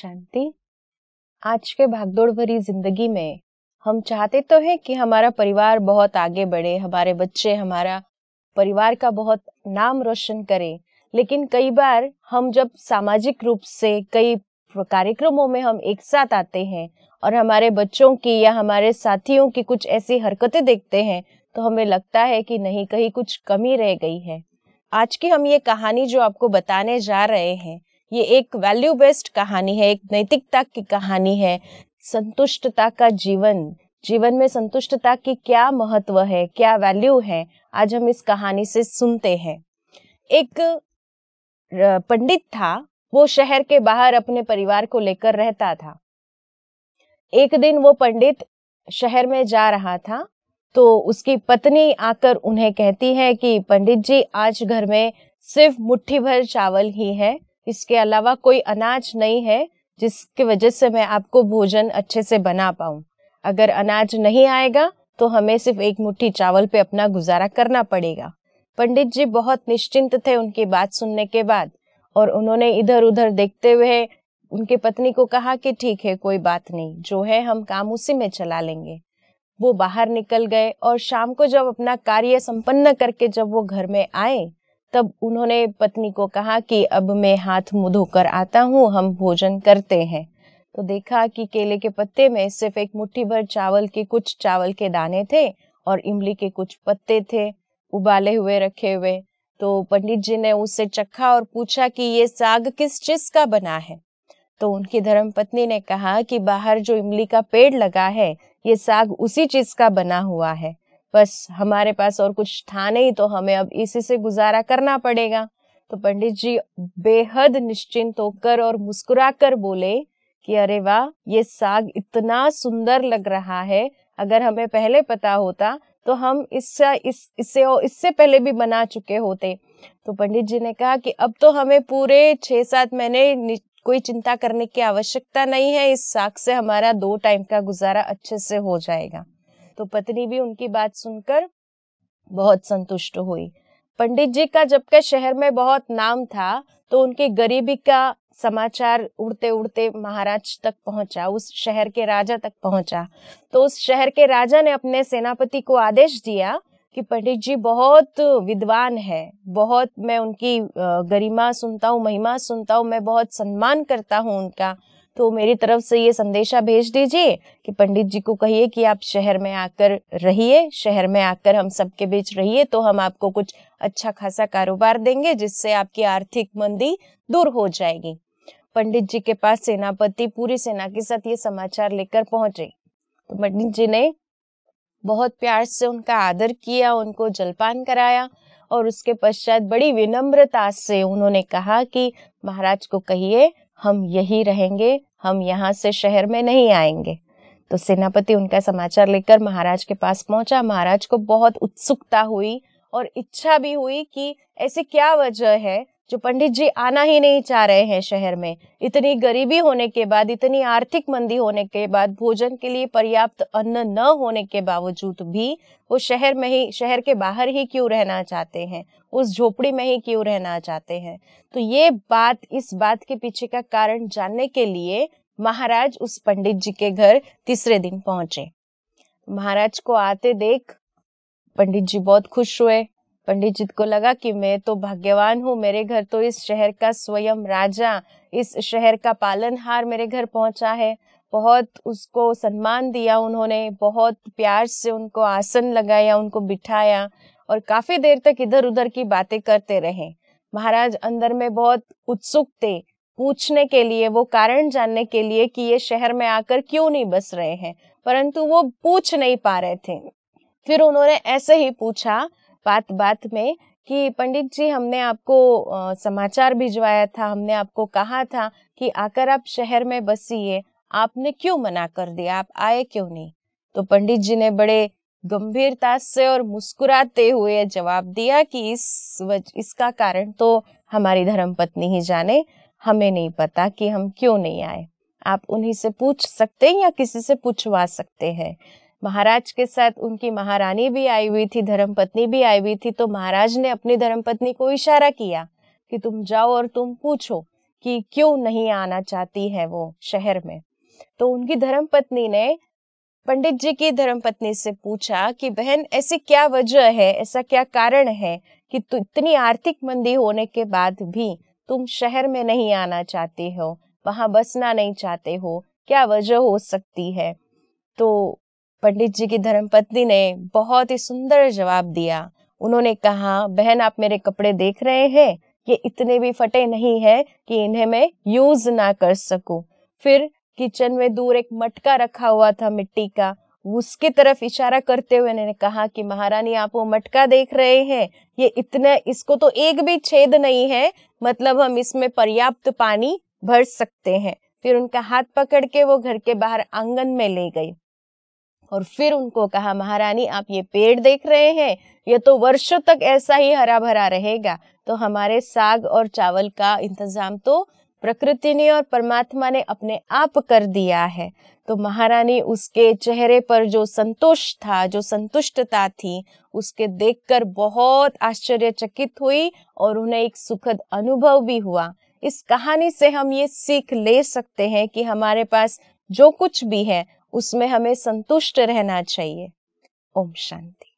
शांति आज के भागदौड़ भरी जिंदगी में हम चाहते तो हैं कि हमारा परिवार बहुत आगे बढ़े हमारे बच्चे हमारा परिवार का बहुत नाम रोशन करें लेकिन कई बार हम जब सामाजिक रूप से कई कार्यक्रमों में हम एक साथ आते हैं और हमारे बच्चों की या हमारे साथियों की कुछ ऐसी हरकतें देखते हैं तो हमें लगता है कि नहीं कहीं कुछ कमी रह गई है आज की हम ये कहानी जो आपको बताने जा रहे हैं ये एक वैल्यू बेस्ड कहानी है एक नैतिकता की कहानी है संतुष्टता का जीवन जीवन में संतुष्टता की क्या महत्व है क्या वैल्यू है आज हम इस कहानी से सुनते हैं एक पंडित था वो शहर के बाहर अपने परिवार को लेकर रहता था एक दिन वो पंडित शहर में जा रहा था तो उसकी पत्नी आकर उन्हें कहती है कि पंडित जी आज घर में सिर्फ मुट्ठी भर चावल ही है इसके अलावा कोई अनाज नहीं है जिसकी वजह से मैं आपको भोजन अच्छे से बना पाऊँ अगर अनाज नहीं आएगा तो हमें सिर्फ एक मुट्ठी चावल पे अपना गुजारा करना पड़ेगा पंडित जी बहुत निश्चिंत थे उनकी बात सुनने के बाद और उन्होंने इधर उधर देखते हुए उनके पत्नी को कहा कि ठीक है कोई बात नहीं जो है हम काम उसी में चला लेंगे वो बाहर निकल गए और शाम को जब अपना कार्य संपन्न करके जब वो घर में आए तब उन्होंने पत्नी को कहा कि अब मैं हाथ मुँह धोकर आता हूँ हम भोजन करते हैं तो देखा कि केले के पत्ते में सिर्फ एक मुट्ठी भर चावल के कुछ चावल के दाने थे और इमली के कुछ पत्ते थे उबाले हुए रखे हुए तो पंडित जी ने उससे चखा और पूछा कि ये साग किस चीज का बना है तो उनकी धर्म पत्नी ने कहा कि बाहर जो इमली का पेड़ लगा है ये साग उसी चीज का बना हुआ है बस हमारे पास और कुछ था नहीं तो हमें अब इसी से गुजारा करना पड़ेगा तो पंडित जी बेहद निश्चिंत होकर और मुस्कुरा कर बोले कि अरे वाह ये साग इतना सुंदर लग रहा है अगर हमें पहले पता होता तो हम इससे इस इससे और इससे पहले भी बना चुके होते तो पंडित जी ने कहा कि अब तो हमें पूरे छः सात महीने कोई चिंता करने की आवश्यकता नहीं है इस साग से हमारा दो टाइम का गुजारा अच्छे से हो जाएगा तो पत्नी भी उनकी बात सुनकर बहुत संतुष्ट हुई पंडित जी का जबकि शहर में बहुत नाम था तो उनकी गरीबी का समाचार उड़ते उड़ते महाराज तक पहुंचा उस शहर के राजा तक पहुंचा तो उस शहर के राजा ने अपने सेनापति को आदेश दिया कि पंडित जी बहुत विद्वान है बहुत मैं उनकी गरिमा सुनता हूँ महिमा सुनता हूँ मैं बहुत सम्मान करता हूँ उनका तो मेरी तरफ से ये संदेशा भेज दीजिए कि पंडित जी को कहिए कि आप शहर में आकर रहिए शहर में आकर हम सबके बीच रहिए तो हम आपको कुछ अच्छा खासा कारोबार देंगे जिससे आपकी आर्थिक मंदी दूर हो जाएगी पंडित जी के पास सेनापति पूरी सेना के साथ ये समाचार लेकर पहुंचे तो पंडित जी ने बहुत प्यार से उनका आदर किया उनको जलपान कराया और उसके पश्चात बड़ी विनम्रता से उन्होंने कहा कि महाराज को कहिए हम यही रहेंगे हम यहाँ से शहर में नहीं आएंगे तो सेनापति उनका समाचार लेकर महाराज के पास पहुंचा महाराज को बहुत उत्सुकता हुई और इच्छा भी हुई कि ऐसे क्या वजह है जो पंडित जी आना ही नहीं चाह रहे हैं शहर में इतनी गरीबी होने के बाद इतनी आर्थिक मंदी होने के बाद भोजन के लिए पर्याप्त अन्न न होने के बावजूद भी वो शहर में ही शहर के बाहर ही क्यों रहना चाहते हैं उस झोपड़ी में ही क्यों रहना चाहते हैं तो ये बात इस बात के पीछे का कारण जानने के लिए महाराज उस पंडित जी के घर तीसरे दिन पहुंचे महाराज को आते देख पंडित जी बहुत खुश हुए पंडित जी को लगा कि मैं तो भाग्यवान हूँ मेरे घर तो इस शहर का स्वयं राजा इस शहर का पालनहार मेरे घर पहुंचा है बहुत उसको सम्मान दिया उन्होंने बहुत प्यार से उनको आसन लगाया उनको बिठाया और काफी देर तक इधर उधर की बातें करते रहे महाराज अंदर में बहुत उत्सुक थे पूछने के लिए वो कारण जानने के लिए कि ये शहर में आकर क्यों नहीं बस रहे हैं परंतु वो पूछ नहीं पा रहे थे फिर उन्होंने ऐसे ही पूछा बात बात में कि पंडित जी हमने आपको समाचार भिजवाया था हमने आपको कहा था कि आकर आप शहर में बसिए आपने क्यों मना कर दिया आप आए क्यों नहीं तो पंडित जी ने बड़े गंभीरता से और मुस्कुराते हुए जवाब दिया कि इस वज, इसका कारण तो हमारी धर्म पत्नी ही जाने हमें नहीं पता कि हम क्यों नहीं आए आप उन्हीं से पूछ सकते हैं या किसी से पूछवा सकते हैं महाराज के साथ उनकी महारानी भी आई हुई थी धर्मपत्नी भी आई हुई थी तो महाराज ने अपनी धर्मपत्नी को इशारा किया कि तुम जाओ और तुम पूछो कि क्यों नहीं आना चाहती है वो शहर में तो उनकी धर्मपत्नी ने पंडित जी की धर्मपत्नी से पूछा कि बहन ऐसी क्या वजह है ऐसा क्या कारण है कि इतनी आर्थिक मंदी होने के बाद भी तुम शहर में नहीं आना चाहते हो वहां बसना नहीं चाहते हो क्या वजह हो सकती है तो पंडित जी की धर्मपत्नी ने बहुत ही सुंदर जवाब दिया उन्होंने कहा बहन आप मेरे कपड़े देख रहे हैं ये इतने भी फटे नहीं है कि इन्हें मैं यूज ना कर सकूं फिर किचन में दूर एक मटका रखा हुआ था मिट्टी का उसकी तरफ इशारा करते हुए उन्होंने कहा कि महारानी आप वो मटका देख रहे हैं ये इतना इसको तो एक भी छेद नहीं है मतलब हम इसमें पर्याप्त पानी भर सकते हैं फिर उनका हाथ पकड़ के वो घर के बाहर आंगन में ले गई और फिर उनको कहा महारानी आप ये पेड़ देख रहे हैं ये तो वर्षों तक ऐसा ही हरा भरा रहेगा तो हमारे साग और चावल का इंतजाम तो प्रकृति ने और परमात्मा ने अपने आप कर दिया है तो महारानी उसके चेहरे पर जो संतोष था जो संतुष्टता थी उसके देखकर बहुत आश्चर्यचकित हुई और उन्हें एक सुखद अनुभव भी हुआ इस कहानी से हम ये सीख ले सकते हैं कि हमारे पास जो कुछ भी है उसमें हमें संतुष्ट रहना चाहिए ओम शांति